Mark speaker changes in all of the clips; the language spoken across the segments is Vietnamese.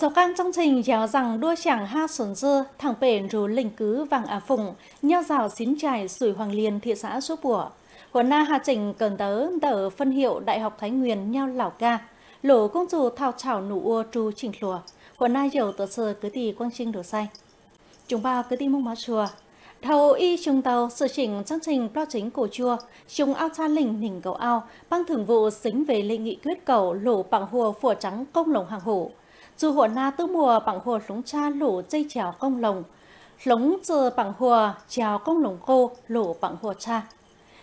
Speaker 1: Sau khang trong trình chéo rằng đua chẳng ha sổn dơ, thẳng bền rú lình cứ vàng á à phùng, nhau rào xín trải sủi hoàng liên thị xã số bùa. Hồ na hà trình cần tớ tờ phân hiệu Đại học Thái Nguyên nhau lào ca. Lỗ công chủ thao chảo nụ ua tru chỉnh lùa. Hồ na dầu tờ sơ cứ tì quang trinh đổ say. Chúng ba cứ tì mông má chùa. Thầu y trung tàu sự chỉnh chương trình pro chính cổ chùa chúng ao cha lình nỉnh cầu ao, băng thường vụ xính về lệ nghị quyết cầu lỗ bằng hùa phủa trắng công lồng hàng hổ dù hồ na tứ mùa bằng hồ lúng cha lũ dây chèo công lồng lúng từ bằng hồ chèo công lồng cô lũ bằng hồ cha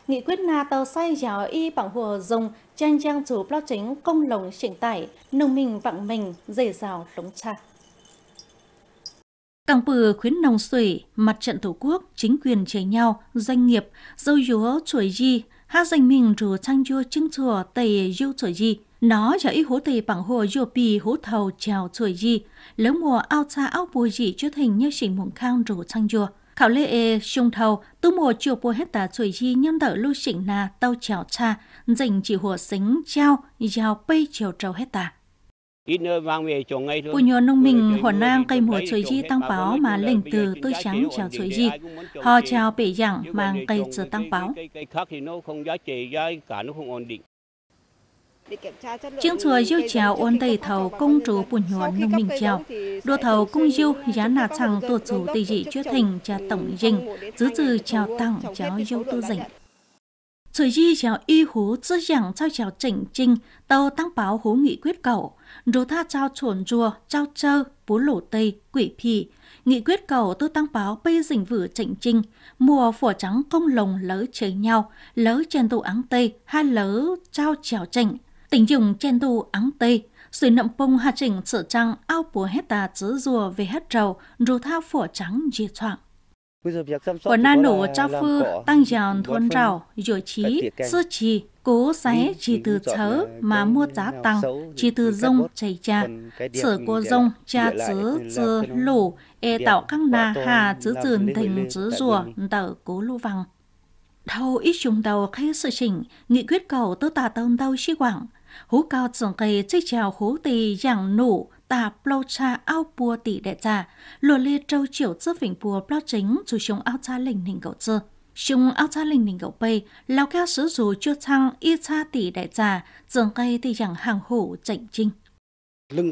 Speaker 1: nghị quyết na tàu say chèo y bằng hồ dùng trang trang chủ bao chính công lồng triển tải nông mình vặng mình dây rào lúng cha Càng bừa khuyến nông sủy, mặt trận tổ quốc, chính quyền chế nhau, doanh nghiệp, dâu dúa chuỗi gì, hát danh mình rủ trang chua chứng chùa tầy dâu chuỗi gì nó cho ít hố tì bằng hồ dô bì hố thầu chào trời gì lỡ mùa ao xa ao bùi gì cho thành như chỉnh mộng khang rủ sang dùa khảo lê e sung thầu tu mùa chiều bùa hết tà trời gì nhân đỡ lưu chỉnh na tàu chào cha dành chỉ hồ xính trao giao bay chiều trầu hết tà Bùi nhỏ nông mình Hồ nang cây mùa chuối di tăng báo mà lệnh từ tôi trắng chào chuối di. Họ chào bể giảng mang cây chờ tăng báo. Chương chùa yêu chào ôn tây thầu công trú buồn nhuận nông minh chào. Đô thầu cung yêu giá nà chẳng tổ chủ tỷ dị chuyết thành cha tổng dình, giữ từ chào tặng cháu yêu tư dình. Sử di chào y hú tư giảng cho chào chỉnh trinh, tàu tăng báo hú nghị quyết cầu, rô tha trao chuồn rùa, trao trơ, bú lổ tây, quỷ phì. Nghị quyết cầu tư tăng báo bây dình vử chỉnh trinh, mùa phổ trắng công lồng lỡ chế nhau, lỡ trên tụ áng tây, hai lỡ trao chào chỉnh, tỉnh dùng chen tu áng tây suy nậm pung hà trình sở trăng ao bùa hết tà chữ rùa về hết rầu rù thao phổ trắng dì soạn của na nổ cho phư tăng giòn thôn rào dội trí sư trì cố xé chỉ từ chớ mà mua giá tăng chỉ từ rông chảy cha sở cô rông cha chớ chớ lũ e tạo căng na hà chữ dường thành chữ rùa tờ cố lưu vàng thâu ít chúng đầu khi sự chỉnh nghị quyết cầu tơ tà tông đâu chi quảng hú cao trồng cây chơi chào hú tì giảng nụ tà plau cha ao bùa tỷ đệ cha lùa lê trâu chiều chư phỉnh bùa plau chính chủ chúng ao cha lình nình cậu chư chúng ao cha lình nình cậu bây lao cao sứ dù chưa thăng y cha tỷ đệ cha trồng cây tì giảng hàng hủ chỉnh trinh lưng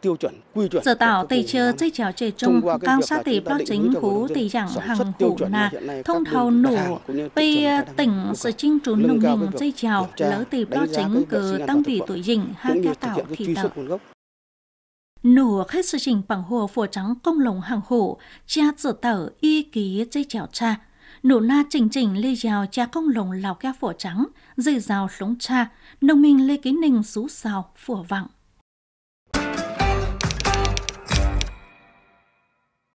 Speaker 1: tiêu chuẩn chuẩn. quy Giờ tạo tây chơ tây chéo trẻ trung cao sát tỷ bác chính hú tỷ dạng hàng hủ nà thông thầu nổ bây tỉnh sự chinh trốn nông mình dây chèo lỡ tỷ bác chính cử tăng vị tuổi dình hạ ca tạo thị tạo nổ khách sự trình bằng hồ phổ trắng công lồng hàng hủ cha dự tở y ký dây chèo cha nổ na chỉnh chỉnh lê dào cha công lồng lào ca phổ trắng dây rào lúng cha nông minh lê ký ninh xú xào phổ vọng